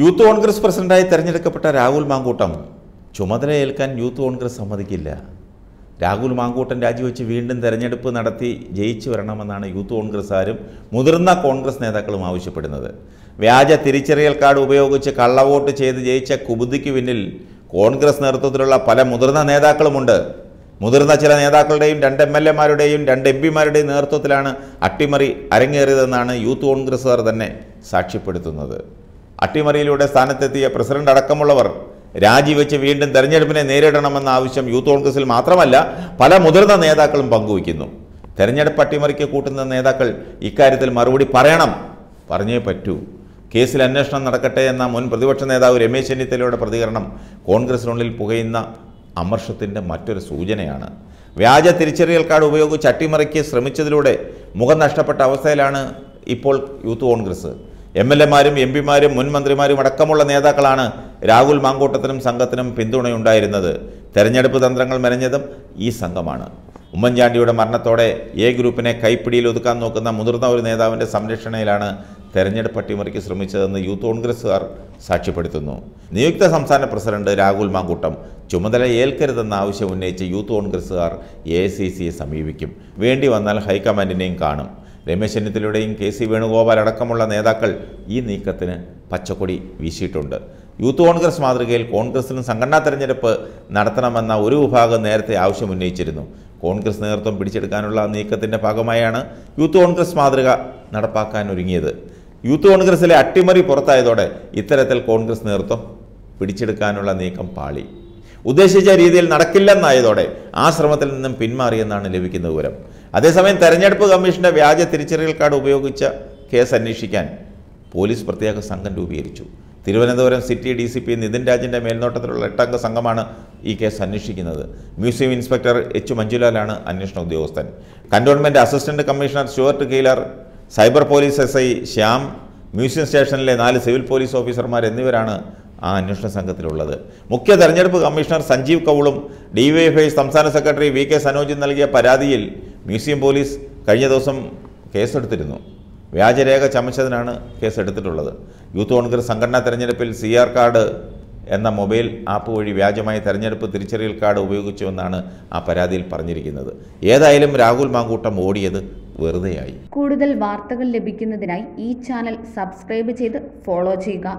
youth Congress പ്രസിഡന്റായി തെരഞ്ഞെടുക്കപ്പെട്ട രാഹുൽ മാങ്കൂട്ടം ചുമതല ഏൽക്കാൻ യൂത്ത് കോൺഗ്രസ് സമ്മതിക്കില്ല രാഹുൽ മാങ്കൂട്ടൻ രാജിവെച്ച് വീണ്ടും തെരഞ്ഞെടുപ്പ് നടത്തി ജയിച്ചു വരണമെന്നാണ് യൂത്ത് കോൺഗ്രസ്സുകാരും മുതിർന്ന കോൺഗ്രസ് നേതാക്കളും ആവശ്യപ്പെടുന്നത് വ്യാജ തിരിച്ചറിയൽ കാർഡ് ഉപയോഗിച്ച് കള്ളവോട്ട് ചെയ്ത് ജയിച്ച കുബുദ്ധിക്ക് പിന്നിൽ കോൺഗ്രസ് നേതൃത്വത്തിലുള്ള പല മുതിർന്ന നേതാക്കളുമുണ്ട് മുതിർന്ന ചില നേതാക്കളുടെയും രണ്ട് എം എൽ എമാരുടെയും രണ്ട് എം പിമാരുടെയും നേതൃത്വത്തിലാണ് അട്ടിമറി അരങ്ങേറിയതെന്നാണ് യൂത്ത് കോൺഗ്രസ്സുകാർ തന്നെ സാക്ഷ്യപ്പെടുത്തുന്നത് അട്ടിമറിയിലൂടെ സ്ഥാനത്തെത്തിയ പ്രസിഡന്റ് അടക്കമുള്ളവർ രാജിവെച്ച് വീണ്ടും തെരഞ്ഞെടുപ്പിനെ നേരിടണമെന്ന ആവശ്യം യൂത്ത് കോൺഗ്രസിൽ മാത്രമല്ല പല മുതിർന്ന നേതാക്കളും പങ്കുവയ്ക്കുന്നു തെരഞ്ഞെടുപ്പ് അട്ടിമറിക്ക് കൂട്ടുന്ന നേതാക്കൾ ഇക്കാര്യത്തിൽ മറുപടി പറയണം പറഞ്ഞേ പറ്റൂ കേസിൽ അന്വേഷണം നടക്കട്ടെ എന്ന മുൻ പ്രതിപക്ഷ നേതാവ് രമേശ് ചെന്നിത്തലയുടെ പ്രതികരണം കോൺഗ്രസിനുള്ളിൽ പുകയുന്ന അമർഷത്തിൻ്റെ മറ്റൊരു സൂചനയാണ് വ്യാജ തിരിച്ചറിയൽ കാർഡ് ഉപയോഗിച്ച് അട്ടിമറിക്ക് ശ്രമിച്ചതിലൂടെ മുഖം നഷ്ടപ്പെട്ട അവസ്ഥയിലാണ് ഇപ്പോൾ യൂത്ത് കോൺഗ്രസ് എം എൽ എമാരും എം പിമാരും മുൻ മന്ത്രിമാരും അടക്കമുള്ള നേതാക്കളാണ് രാഹുൽ മാങ്കൂട്ടത്തിനും സംഘത്തിനും പിന്തുണയുണ്ടായിരുന്നത് തെരഞ്ഞെടുപ്പ് തന്ത്രങ്ങൾ മെനഞ്ഞതും ഈ സംഘമാണ് ഉമ്മൻചാണ്ടിയുടെ മരണത്തോടെ എ ഗ്രൂപ്പിനെ കൈപ്പിടിയിൽ ഒതുക്കാൻ നോക്കുന്ന മുതിർന്ന ഒരു നേതാവിൻ്റെ സംരക്ഷണയിലാണ് തെരഞ്ഞെടുപ്പ് അട്ടിമറിക്ക് ശ്രമിച്ചതെന്ന് യൂത്ത് കോൺഗ്രസ്സുകാർ സാക്ഷ്യപ്പെടുത്തുന്നു നിയുക്ത സംസ്ഥാന പ്രസിഡന്റ് രാഹുൽ മാങ്കൂട്ടം ചുമതല ഏൽക്കരുതെന്ന ആവശ്യം ഉന്നയിച്ച് യൂത്ത് കോൺഗ്രസ്സുകാർ എ സി സിയെ സമീപിക്കും വേണ്ടി വന്നാൽ ഹൈക്കമാൻഡിനെയും കാണും രമേശ് ചെന്നിത്തലയുടെയും കെ സി വേണുഗോപാൽ അടക്കമുള്ള നേതാക്കൾ ഈ നീക്കത്തിന് പച്ചക്കൊടി വീശിയിട്ടുണ്ട് യൂത്ത് കോൺഗ്രസ് മാതൃകയിൽ കോൺഗ്രസിനും സംഘടനാ തെരഞ്ഞെടുപ്പ് നടത്തണമെന്ന ഒരു വിഭാഗം നേരത്തെ ആവശ്യമുന്നയിച്ചിരുന്നു കോൺഗ്രസ് നേതൃത്വം പിടിച്ചെടുക്കാനുള്ള നീക്കത്തിൻ്റെ ഭാഗമായാണ് യൂത്ത് കോൺഗ്രസ് മാതൃക നടപ്പാക്കാൻ ഒരുങ്ങിയത് യൂത്ത് കോൺഗ്രസിലെ അട്ടിമറി പുറത്തായതോടെ ഇത്തരത്തിൽ കോൺഗ്രസ് നേതൃത്വം പിടിച്ചെടുക്കാനുള്ള നീക്കം പാളി ഉദ്ദേശിച്ച രീതിയിൽ നടക്കില്ലെന്നായതോടെ ആ ശ്രമത്തിൽ നിന്നും പിന്മാറിയെന്നാണ് ലഭിക്കുന്ന വിവരം അതേസമയം തെരഞ്ഞെടുപ്പ് കമ്മീഷന്റെ വ്യാജ തിരിച്ചറിയൽ കാർഡ് ഉപയോഗിച്ച കേസ് അന്വേഷിക്കാൻ പോലീസ് പ്രത്യേക സംഘം രൂപീകരിച്ചു Thiruvananthapuram city D C P Nithin രാജിൻ്റെ മേൽനോട്ടത്തിലുള്ള എട്ടംഗ സംഘമാണ് ഈ കേസ് അന്വേഷിക്കുന്നത് മ്യൂസിയം ഇൻസ്പെക്ടർ എച്ച് മഞ്ജുലാലാണ് അന്വേഷണ ഉദ്യോഗസ്ഥൻ cantonment assistant commissioner Stuart Keeler cyber police S I Shyam museum സ്റ്റേഷനിലെ നാല് സിവിൽ പോലീസ് ഓഫീസർമാർ എന്നിവരാണ് ആ അന്വേഷണ സംഘത്തിലുള്ളത് മുഖ്യ തെരഞ്ഞെടുപ്പ് കമ്മീഷണർ സഞ്ജീവ് കൗളും ഡിവൈഎഫ്ഐ സംസ്ഥാന സെക്രട്ടറി വി കെ സനോജും നൽകിയ പരാതിയിൽ മ്യൂസിയം പോലീസ് കഴിഞ്ഞ ദിവസം കേസെടുത്തിരുന്നു വ്യാജരേഖ ചമച്ചതിനാണ് കേസെടുത്തിട്ടുള്ളത് യൂത്ത് കോൺഗ്രസ് സംഘടനാ തെരഞ്ഞെടുപ്പിൽ സി ആർ കാർഡ് എന്ന മൊബൈൽ ആപ്പ് വഴി വ്യാജമായി തെരഞ്ഞെടുപ്പ് തിരിച്ചറിയൽ കാർഡ് ഉപയോഗിച്ചുവെന്നാണ് ആ പരാതിയിൽ പറഞ്ഞിരിക്കുന്നത് ഏതായാലും രാഹുൽ മാങ്കൂട്ടം ഓടിയത് വെറുതെയായി കൂടുതൽ വാർത്തകൾ ലഭിക്കുന്നതിനായി ഈ ചാനൽ സബ്സ്ക്രൈബ് ചെയ്ത് ഫോളോ ചെയ്യുക